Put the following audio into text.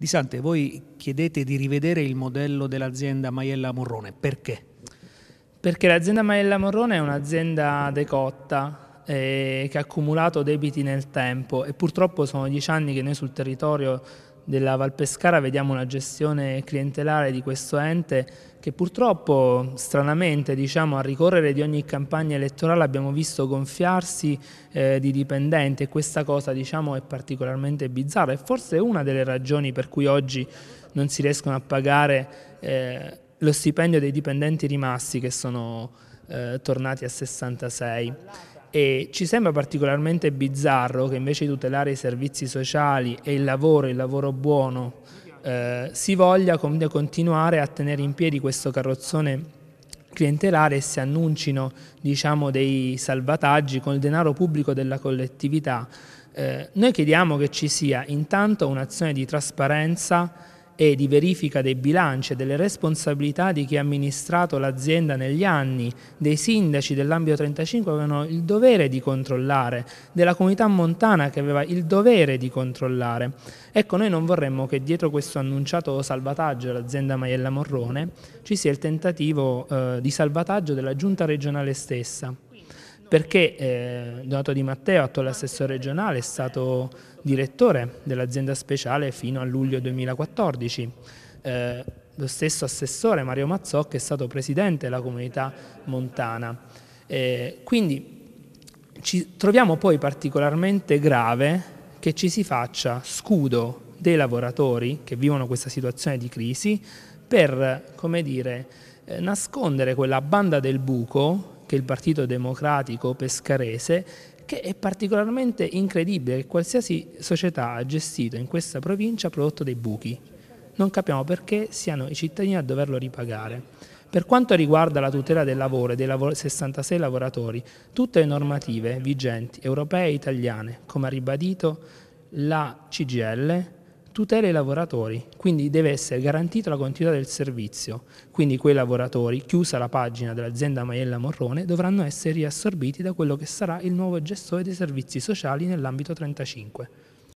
Di Sante, voi chiedete di rivedere il modello dell'azienda Maiella Morrone, perché? Perché l'azienda Maiella Morrone è un'azienda decotta, eh, che ha accumulato debiti nel tempo e purtroppo sono dieci anni che noi sul territorio della Valpescara vediamo una gestione clientelare di questo ente che purtroppo stranamente diciamo, a ricorrere di ogni campagna elettorale abbiamo visto gonfiarsi eh, di dipendenti e questa cosa diciamo, è particolarmente bizzarra e forse è una delle ragioni per cui oggi non si riescono a pagare eh, lo stipendio dei dipendenti rimasti che sono eh, tornati a 66 e ci sembra particolarmente bizzarro che invece di tutelare i servizi sociali e il lavoro, il lavoro buono, eh, si voglia continuare a tenere in piedi questo carrozzone clientelare e si annuncino diciamo, dei salvataggi con il denaro pubblico della collettività. Eh, noi chiediamo che ci sia intanto un'azione di trasparenza e di verifica dei bilanci e delle responsabilità di chi ha amministrato l'azienda negli anni, dei sindaci dell'ambito 35 avevano il dovere di controllare, della comunità montana che aveva il dovere di controllare. Ecco, noi non vorremmo che dietro questo annunciato salvataggio dell'azienda Maiella Morrone ci sia il tentativo eh, di salvataggio della giunta regionale stessa perché eh, Donato Di Matteo, attuale assessore regionale, è stato direttore dell'azienda speciale fino a luglio 2014. Eh, lo stesso assessore Mario Mazzocchi è stato presidente della comunità montana. Eh, quindi ci troviamo poi particolarmente grave che ci si faccia scudo dei lavoratori che vivono questa situazione di crisi per, come dire, eh, nascondere quella banda del buco che il Partito Democratico Pescarese che è particolarmente incredibile che qualsiasi società ha gestito in questa provincia ha prodotto dei buchi. Non capiamo perché siano i cittadini a doverlo ripagare. Per quanto riguarda la tutela del lavoro e dei 66 lavoratori, tutte le normative vigenti europee e italiane, come ha ribadito la CGL, tutela i lavoratori, quindi deve essere garantita la continuità del servizio, quindi quei lavoratori, chiusa la pagina dell'azienda Maiella Morrone, dovranno essere riassorbiti da quello che sarà il nuovo gestore dei servizi sociali nell'ambito 35.